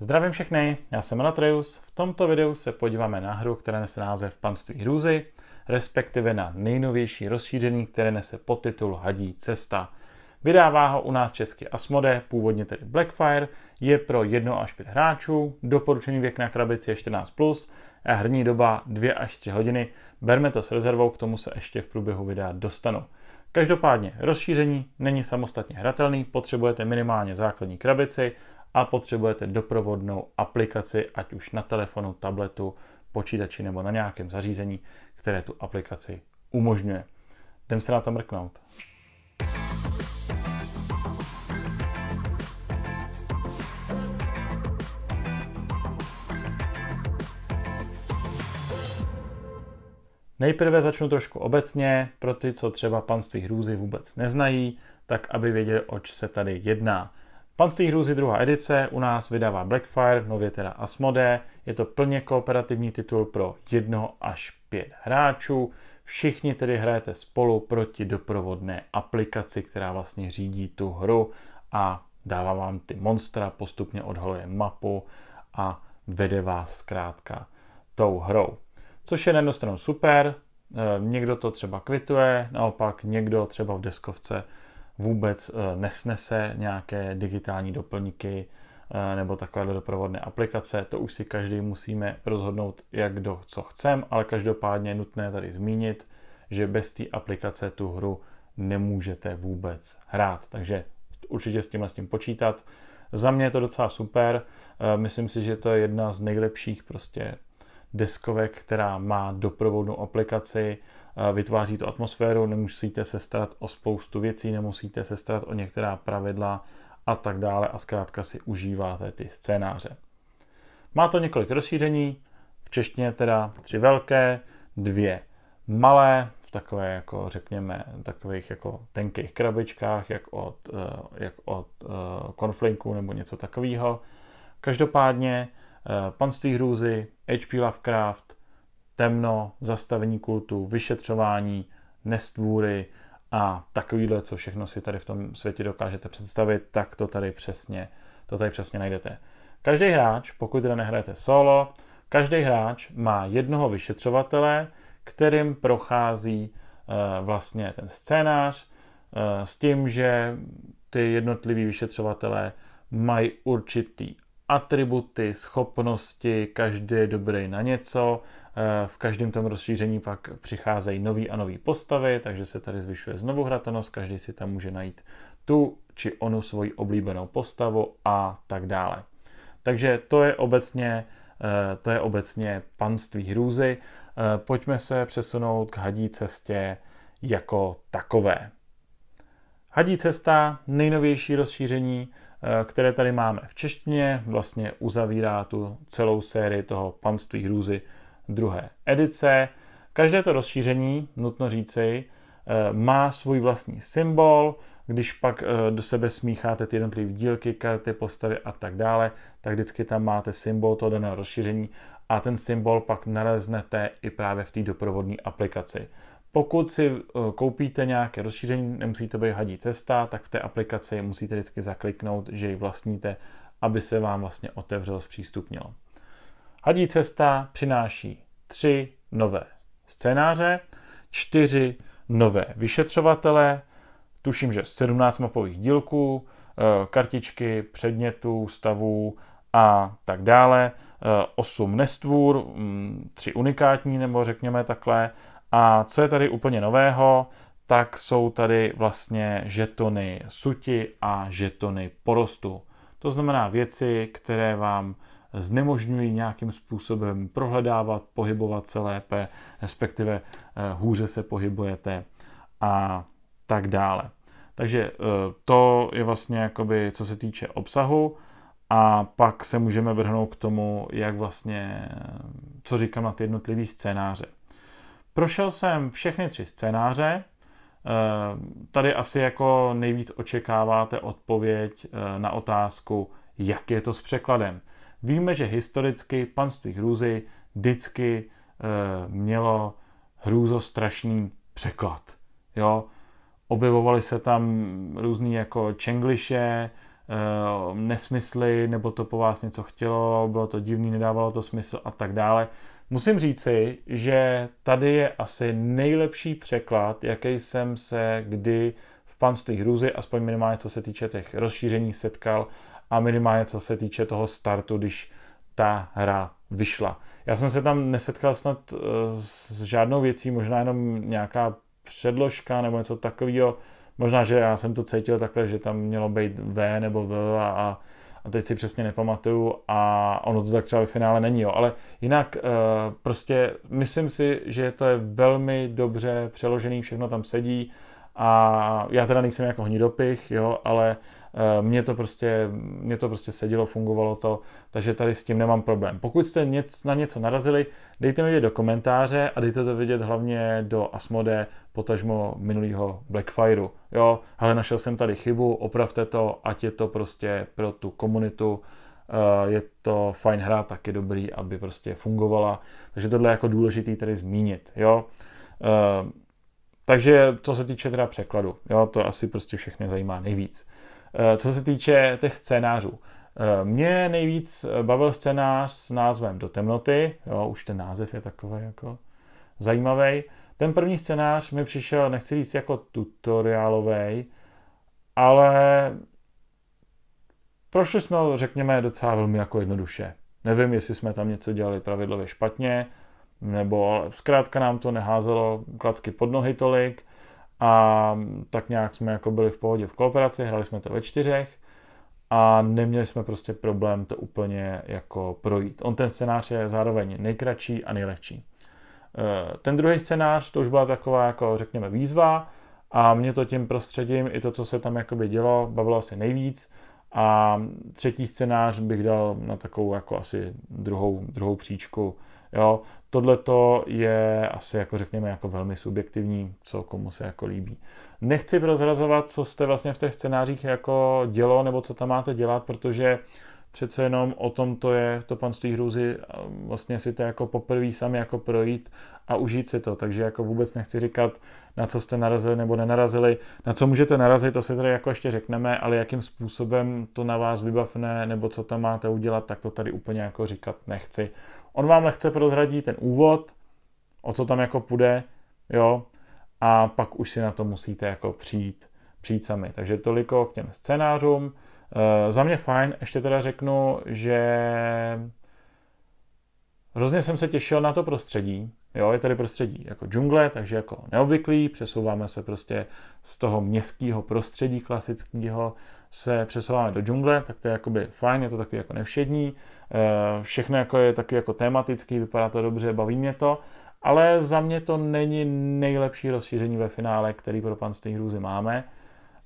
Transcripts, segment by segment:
Zdravím všechny, já jsem Anatrejus. V tomto videu se podíváme na hru, která nese název Panství hrůzy, respektive na nejnovější rozšíření, které nese podtitul Hadí cesta. Vydává ho u nás česky Asmode, původně tedy Blackfire, je pro 1 až 5 hráčů, doporučený věk na krabici je 14+, a hrní doba 2 až 3 hodiny. Berme to s rezervou, k tomu se ještě v průběhu videa dostanu. Každopádně rozšíření není samostatně hratelný, potřebujete minimálně základní krabici, a potřebujete doprovodnou aplikaci, ať už na telefonu, tabletu, počítači nebo na nějakém zařízení, které tu aplikaci umožňuje. Jdem se na to mrknout. Nejprve začnu trošku obecně, pro ty, co třeba panství hrůzy vůbec neznají, tak aby věděli, oč se tady jedná. Panství hrůzy druhá edice u nás vydává Blackfire, nově teda Asmodee. Je to plně kooperativní titul pro jedno až pět hráčů. Všichni tedy hrajete spolu proti doprovodné aplikaci, která vlastně řídí tu hru a dává vám ty monstra, postupně odhaluje mapu a vede vás zkrátka tou hrou. Což je na jednu stranu super, eh, někdo to třeba kvituje, naopak někdo třeba v deskovce vůbec eh, nesnese nějaké digitální doplňky eh, nebo takové doprovodné aplikace. To už si každý musíme rozhodnout, jak do co chceme, ale každopádně je nutné tady zmínit, že bez té aplikace tu hru nemůžete vůbec hrát. Takže určitě s tímhle s tím počítat. Za mě je to docela super. Eh, myslím si, že to je jedna z nejlepších prostě deskovek, která má doprovodnou aplikaci vytváří tu atmosféru, nemusíte se starat o spoustu věcí, nemusíte se starat o některá pravidla a tak dále a zkrátka si užíváte ty scénáře. Má to několik rozšíření, v češtině teda tři velké, dvě malé, v takové jako řekněme, takových jako tenkých krabičkách, jak od, eh, jak od konflinku eh, nebo něco takového. Každopádně eh, Panství hrůzy, HP Lovecraft, temno, zastavení kultu, vyšetřování, nestvůry a takovýhle, co všechno si tady v tom světě dokážete představit, tak to tady přesně, to tady přesně najdete. Každý hráč, pokud teda nehrajete solo, každý hráč má jednoho vyšetřovatele, kterým prochází e, vlastně ten scénář e, s tím, že ty jednotliví vyšetřovatelé mají určitý atributy, schopnosti, každý je dobrý na něco. Eh, v každém tom rozšíření pak přicházejí nový a nový postavy, takže se tady zvyšuje znovu hratelnost, každý si tam může najít tu či onu svoji oblíbenou postavu a tak dále. Takže to je obecně, eh, to je obecně panství hrůzy. Eh, pojďme se přesunout k hadí cestě jako takové. Hadí cesta, nejnovější rozšíření, Eh, které tady máme v češtině, vlastně uzavírá tu celou sérii toho panství hrůzy druhé edice. Každé to rozšíření, nutno říci, eh, má svůj vlastní symbol, když pak eh, do sebe smícháte ty jednotlivé dílky, karty, postavy a tak dále, tak vždycky tam máte symbol toho daného rozšíření a ten symbol pak naleznete i právě v té doprovodné aplikaci. Pokud si eh, koupíte nějaké rozšíření, nemusí to být hadí cesta, tak v té aplikaci musíte vždycky zakliknout, že ji vlastníte, aby se vám vlastně otevřelo, zpřístupnilo. Hadí cesta přináší tři nové scénáře, čtyři nové vyšetřovatele, tuším, že 17 mapových dílků, eh, kartičky předmětů, stavů a tak dále, 8 eh, nestvůr, 3 mm, unikátní nebo řekněme takhle, a co je tady úplně nového, tak jsou tady vlastně žetony suti a žetony porostu. To znamená věci, které vám znemožňují nějakým způsobem prohledávat, pohybovat se lépe, respektive eh, hůře se pohybujete a tak dále. Takže eh, to je vlastně jakoby, co se týče obsahu a pak se můžeme vrhnout k tomu, jak vlastně, co říkám na ty jednotlivé scénáře. Prošel jsem všechny tři scénáře. Eh, tady asi jako nejvíc očekáváte odpověď eh, na otázku, jak je to s překladem. Víme, že historicky panství hrůzy vždycky eh, mělo hrůzostrašný překlad. Jo? Objevovaly se tam různý jako čengliše, nesmysly, nebo to po vás něco chtělo, bylo to divný, nedávalo to smysl a tak dále. Musím říci, že tady je asi nejlepší překlad, jaký jsem se kdy v panství hrůzy, aspoň minimálně co se týče těch rozšíření, setkal a minimálně co se týče toho startu, když ta hra vyšla. Já jsem se tam nesetkal snad eh, s žádnou věcí, možná jenom nějaká předložka nebo něco takového. Možná, že já jsem to cítil takhle, že tam mělo být V nebo V a, a a teď si přesně nepamatuju a ono to tak třeba ve finále není, jo. ale jinak eh, prostě myslím si, že to je velmi dobře přeložený, všechno tam sedí a já teda nejsem jako hnidopich, jo, ale eh, mě to, prostě, mě to prostě sedilo, fungovalo to, takže tady s tím nemám problém. Pokud jste na něco narazili, dejte mi vědět do komentáře a dejte to vědět hlavně do Asmode potažmo minulého Blackfireu. Jo, ale našel jsem tady chybu, opravte to, ať je to prostě pro tu komunitu, eh, je to fajn hra, taky dobrý, aby prostě fungovala. Takže tohle je jako důležitý tady zmínit, jo. Eh, takže co se týče teda překladu, jo, to asi prostě všechny zajímá nejvíc. Eh, co se týče těch scénářů, mě nejvíc bavil scénář s názvem Do temnoty, jo, už ten název je takový jako zajímavý. Ten první scénář mi přišel, nechci říct jako tutoriálový, ale prošli jsme ho, řekněme, docela velmi jako jednoduše. Nevím, jestli jsme tam něco dělali pravidlově špatně, nebo zkrátka nám to neházelo klacky pod nohy tolik a tak nějak jsme jako byli v pohodě v kooperaci, hrali jsme to ve čtyřech a neměli jsme prostě problém to úplně jako projít. On ten scénář je zároveň nejkratší a nejlehčí. Eh, ten druhý scénář, to už byla taková, jako řekněme, výzva a mě to tím prostředím i to, co se tam jakoby dělo, bavilo asi nejvíc. A třetí scénář bych dal na takovou jako asi druhou, druhou příčku. Jo, tohle to je asi jako řekněme jako velmi subjektivní, co komu se jako líbí. Nechci prozrazovat, co jste vlastně v těch scénářích jako dělo, nebo co tam máte dělat, protože přece jenom o tom to je, to panství hrůzy, vlastně si to jako poprvé sami jako projít a užít si to, takže jako vůbec nechci říkat, na co jste narazili nebo nenarazili, na co můžete narazit, to si tady jako ještě řekneme, ale jakým způsobem to na vás vybavne nebo co tam máte udělat, tak to tady úplně jako říkat nechci. On vám lehce prozradí ten úvod, o co tam jako půjde, jo, a pak už si na to musíte jako přijít, přijít sami. Takže toliko k těm scénářům. Uh, za mě fajn, ještě teda řeknu, že hrozně jsem se těšil na to prostředí. Jo, je tady prostředí jako džungle, takže jako neobvyklý, přesouváme se prostě z toho městského prostředí klasického se přesouváme do džungle, tak to je jakoby fajn, je to takový jako nevšední, eh, všechno jako je taky jako tematický, vypadá to dobře, baví mě to, ale za mě to není nejlepší rozšíření ve finále, který pro panství hrůzy máme.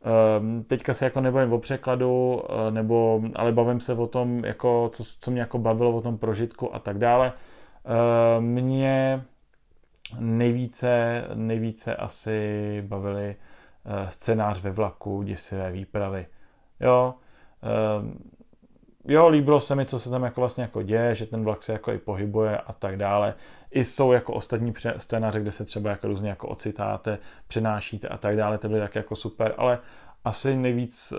Ehm, teďka se jako nebavím o překladu, eh, nebo, ale bavím se o tom, jako, co, co mě jako bavilo, o tom prožitku a tak dále. Ehm, mě nejvíce, nejvíce asi bavili eh, scénář ve vlaku, děsivé výpravy. Jo, ehm, jo, líbilo se mi, co se tam jako vlastně jako děje, že ten vlak se jako i pohybuje a tak dále. I jsou jako ostatní scénáře, kde se třeba jako různě jako ocitáte, přenášíte a tak dále, to byly tak jako super, ale asi nejvíc uh,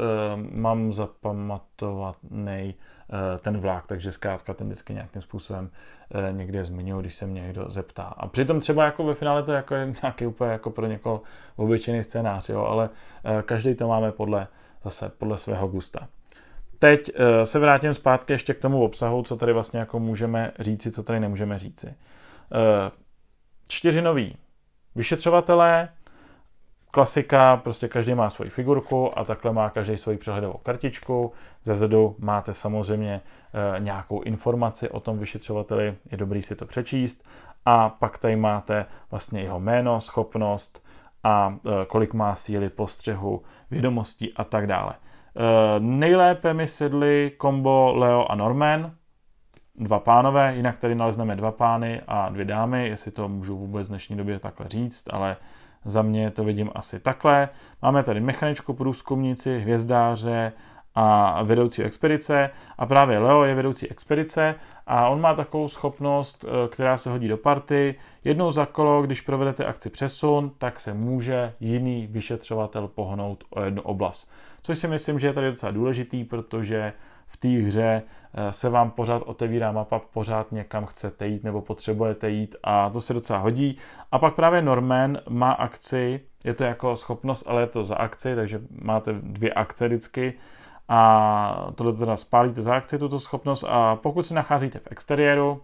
mám nej uh, ten vlak, takže zkrátka ten vždycky nějakým způsobem uh, někde zmiňuji, když se mě někdo zeptá. A přitom třeba jako ve finále to jako je nějaký úplně jako pro někoho obyčejný scénář, jo, ale uh, každý to máme podle, zase podle svého gusta. Teď eh, se vrátím zpátky ještě k tomu obsahu, co tady vlastně jako můžeme říci, co tady nemůžeme říci. Eh, noví vyšetřovatelé, klasika, prostě každý má svoji figurku a takhle má každý svoji přehledovou kartičku. Ze zadu máte samozřejmě eh, nějakou informaci o tom vyšetřovateli, je dobrý si to přečíst. A pak tady máte vlastně jeho jméno, schopnost a kolik má síly, postřehu, vědomostí a tak dále. Eh, nejlépe mi sedli kombo Leo a Norman, dva pánové, jinak tady nalezneme dva pány a dvě dámy, jestli to můžu vůbec v dnešní době takhle říct, ale za mě to vidím asi takhle. Máme tady mechaničku, průzkumnici, hvězdáře a vedoucí expedice a právě Leo je vedoucí expedice a on má takovou schopnost, eh, která se hodí do party. Jednou za kolo, když provedete akci přesun, tak se může jiný vyšetřovatel pohnout o jednu oblast což si myslím, že je tady docela důležitý, protože v té hře eh, se vám pořád otevírá mapa, pořád někam chcete jít nebo potřebujete jít a to se docela hodí. A pak právě Norman má akci, je to jako schopnost, ale je to za akci, takže máte dvě akce vždycky a tohle teda spálíte za akci tuto schopnost a pokud se nacházíte v exteriéru,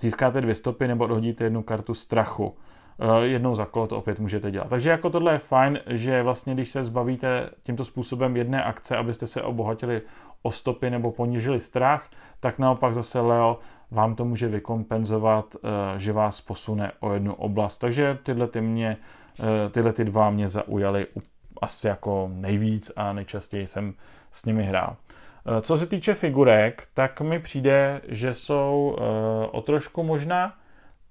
získáte dvě stopy nebo odhodíte jednu kartu strachu. Eh, jednou za kolo to opět můžete dělat. Takže jako tohle je fajn, že vlastně když se zbavíte tímto způsobem jedné akce, abyste se obohatili o stopy nebo ponížili strach, tak naopak zase Leo vám to může vykompenzovat, eh, že vás posune o jednu oblast. Takže tyhle ty, mě, eh, tyhle ty dva mě zaujaly asi jako nejvíc a nejčastěji jsem s nimi hrál. Co se týče figurek, tak mi přijde, že jsou o trošku možná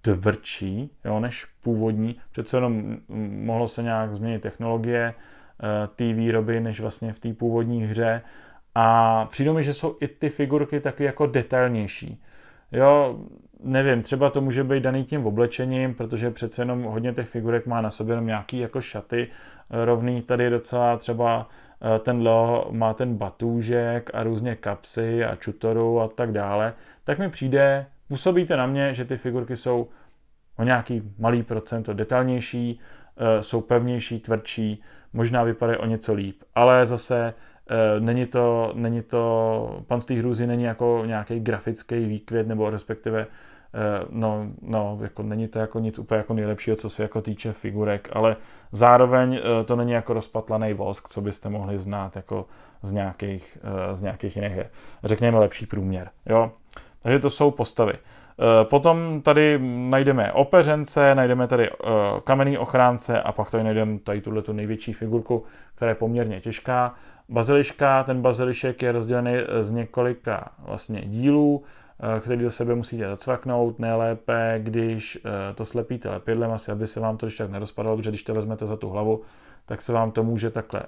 tvrdší jo, než původní. Přece jenom mohlo se nějak změnit technologie eh, té výroby než vlastně v té původní hře. A přijde mi, že jsou i ty figurky taky jako detailnější. Jo, nevím, třeba to může být daný tím oblečením, protože přece jenom hodně těch figurek má na sobě jenom nějaký jako šaty eh, rovný. Tady je docela třeba eh, ten Leo má ten batůžek a různě kapsy a čutoru a tak dále. Tak mi přijde, Působí to na mě, že ty figurky jsou o nějaký malý procento detailnější, eh, jsou pevnější, tvrdší, možná vypadají o něco líp, ale zase eh, není to, není to panství hrůzy není jako nějaký grafický výkvět, nebo respektive eh, no, no, jako není to jako nic úplně jako nejlepšího, co se jako týče figurek, ale zároveň to není jako rozpatlaný vosk, co byste mohli znát jako z nějakých, z nějakých jiných Řekněme lepší průměr, jo. Takže to jsou postavy. Eh, potom tady najdeme opeřence, najdeme tady eh, kamenný ochránce a pak tady najdeme tady tuhle tu největší figurku, která je poměrně těžká. Baziliška, ten bazilišek je rozdělený eh, z několika vlastně dílů, který do sebe musíte zacvaknout, nejlépe, když to slepíte lepidlem, asi aby se vám to ještě tak nerozpadalo, protože když to vezmete za tu hlavu, tak se vám to může takhle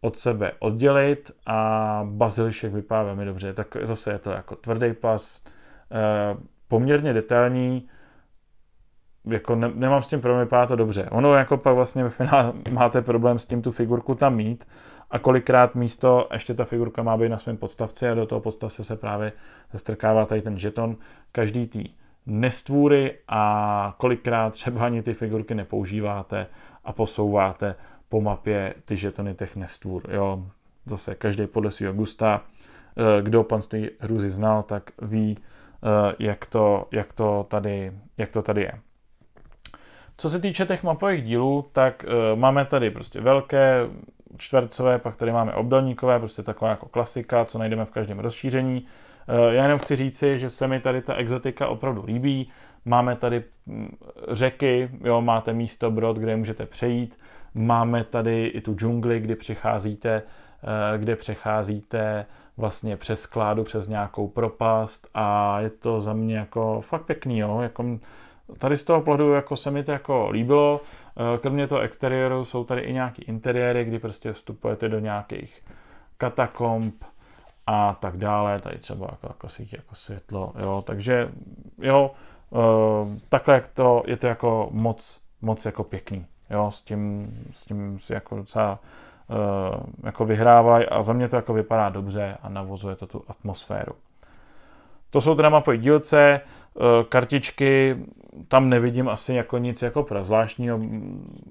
od sebe oddělit a bazilišek vypadá velmi dobře. Tak zase je to jako tvrdý pas, eh, poměrně detailní, jako ne, nemám s tím problém, vypadá to dobře. Ono jako pak vlastně ve finále máte problém s tím tu figurku tam mít a kolikrát místo, ještě ta figurka má být na svém podstavci a do toho podstavce se právě zastrkává tady ten žeton každý tý nestvůry a kolikrát třeba ani ty figurky nepoužíváte a posouváte po mapě ty žetony těch nestvůr. Jo? Zase každý podle svého gusta. Eh, kdo panství hruzy znal, tak ví, eh, jak to, jak to, tady, jak to tady je. Co se týče těch mapových dílů, tak eh, máme tady prostě velké, čtvercové, pak tady máme obdelníkové, prostě taková jako klasika, co najdeme v každém rozšíření. Já jenom chci říci, že se mi tady ta exotika opravdu líbí. Máme tady mm, řeky, jo, máte místo Brod, kde můžete přejít. Máme tady i tu džungli, kdy přecházíte, eh, kde přecházíte vlastně přes skládu, přes nějakou propast a je to za mě jako fakt pěkný, jo? Jako, tady z toho pohledu jako se mi to jako líbilo. Eh, kromě toho exteriéru jsou tady i nějaký interiéry, kdy prostě vstupujete do nějakých katakomb a tak dále. Tady třeba jako, jako svítí jako světlo, jo, takže jo, eh, takhle jak to, je to jako moc, moc jako pěkný. Jo, s tím, s tím si jako docela uh, jako vyhrávají a za mě to jako vypadá dobře a navozuje to tu atmosféru. To jsou teda mapy dílce, eh, kartičky, tam nevidím asi jako nic jako zvláštního.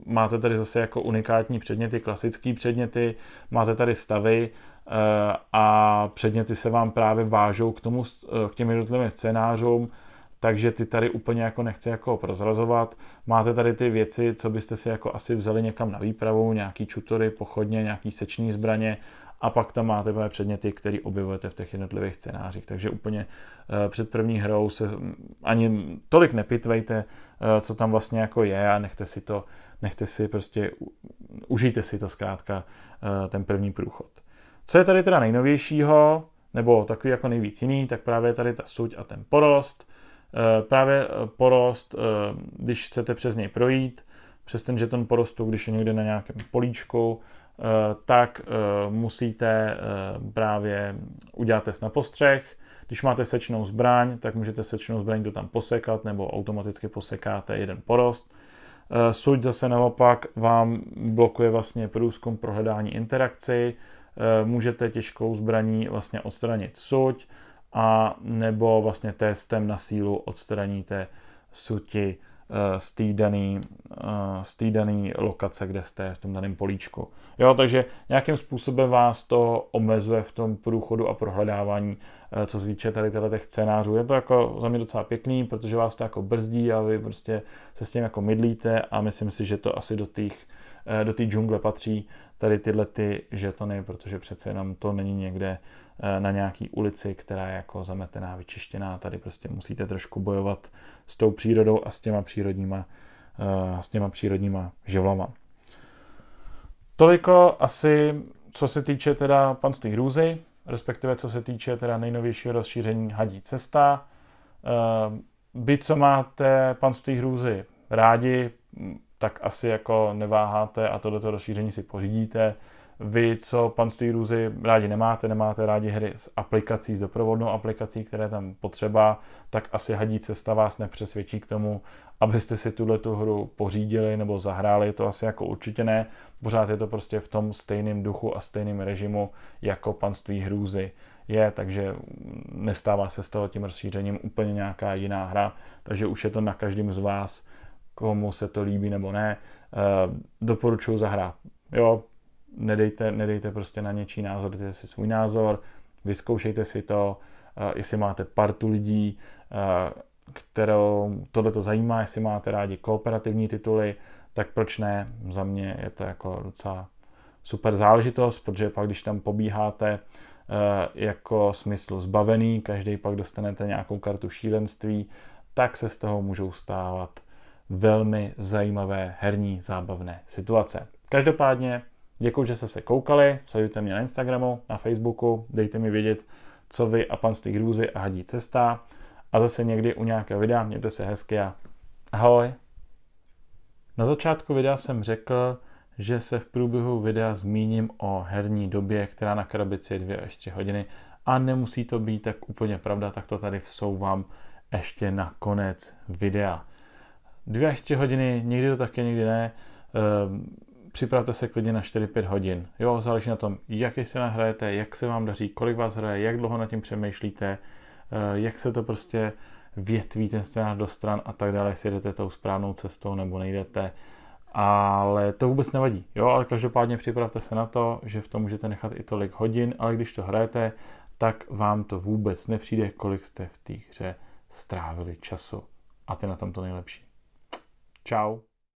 Máte tady zase jako unikátní předměty, klasické předměty, máte tady stavy eh, a předměty se vám právě vážou k, tomu, k těm jednotlivým scénářům takže ty tady úplně jako nechci jako prozrazovat. Máte tady ty věci, co byste si jako asi vzali někam na výpravu, nějaký čutory, pochodně, nějaký seční zbraně a pak tam máte právě předměty, které objevujete v těch jednotlivých scénářích. Takže úplně eh, před první hrou se hm, ani tolik nepitvejte, eh, co tam vlastně jako je a nechte si to, nechte si prostě, užijte si to zkrátka eh, ten první průchod. Co je tady teda nejnovějšího, nebo takový jako nejvíc jiný, tak právě tady ta suť a ten porost. Eh, právě eh, porost, eh, když chcete přes něj projít, přes ten žeton porostu, když je někde na nějakém políčku, tak musíte právě udělat test na postřeh. Když máte sečnou zbraň, tak můžete sečnou zbraň to tam posekat nebo automaticky posekáte jeden porost. Suď zase naopak vám blokuje vlastně průzkum pro hledání interakci, můžete těžkou zbraní vlastně odstranit suď, a nebo vlastně testem na sílu odstraníte suti eh, z té dané, eh, lokace, kde jste v tom daném políčku. Jo, takže nějakým způsobem vás to omezuje v tom průchodu a prohledávání, eh, co se týče tady těch scénářů. Je to jako za mě docela pěkný, protože vás to jako brzdí a vy prostě se s tím jako mydlíte a myslím si, že to asi do těch Eh, do té džungle patří tady tyhle ty žetony, protože přece jenom to není někde eh, na nějaký ulici, která je jako zametená, vyčištěná. Tady prostě musíte trošku bojovat s tou přírodou a s těma přírodníma, eh, s těma přírodníma živlama. Toliko asi, co se týče teda panství hrůzy, respektive co se týče teda nejnovějšího rozšíření hadí cesta. Vy, co máte panství hrůzy rádi, tak asi jako neváháte a tohleto rozšíření si pořídíte. Vy, co panství Stýruzy rádi nemáte, nemáte rádi hry s aplikací, s doprovodnou aplikací, které tam potřeba, tak asi hadí cesta vás nepřesvědčí k tomu, abyste si tuhle tu hru pořídili nebo zahráli, to asi jako určitě ne. Pořád je to prostě v tom stejném duchu a stejném režimu jako panství hrůzy je, takže nestává se z toho tím rozšířením úplně nějaká jiná hra, takže už je to na každém z vás, komu se to líbí nebo ne, eh, doporučuji zahrát. Jo, nedejte, nedejte prostě na něčí názor, dejte si svůj názor, vyzkoušejte si to, eh, jestli máte partu lidí, eh, kterou tohle to zajímá, jestli máte rádi kooperativní tituly, tak proč ne? Za mě je to jako docela super záležitost, protože pak když tam pobíháte jako smyslu zbavený, každý pak dostanete nějakou kartu šílenství, tak se z toho můžou stávat velmi zajímavé herní zábavné situace. Každopádně děkuji, že jste se koukali, sledujte mě na Instagramu, na Facebooku, dejte mi vědět, co vy a panství Růzy a hadí cesta. A zase někdy u nějakého videa, mějte se hezky a ahoj! Na začátku videa jsem řekl, že se v průběhu videa zmíním o herní době, která na krabici je 2 až 3 hodiny a nemusí to být tak úplně pravda, tak to tady vsouvám ještě na konec videa dvě až tři hodiny, někdy to také, někdy ne. Ehm, připravte se klidně na 4-5 hodin. Jo, záleží na tom, jaký se nahrajete, jak se vám daří, kolik vás hraje, jak dlouho nad tím přemýšlíte, eh, jak se to prostě větví ten scénář do stran a tak dále, jestli jdete tou správnou cestou nebo nejdete. Ale to vůbec nevadí, jo, ale každopádně připravte se na to, že v tom můžete nechat i tolik hodin, ale když to hrajete, tak vám to vůbec nepřijde, kolik jste v té hře strávili času. A ty na tom to nejlepší. Ciao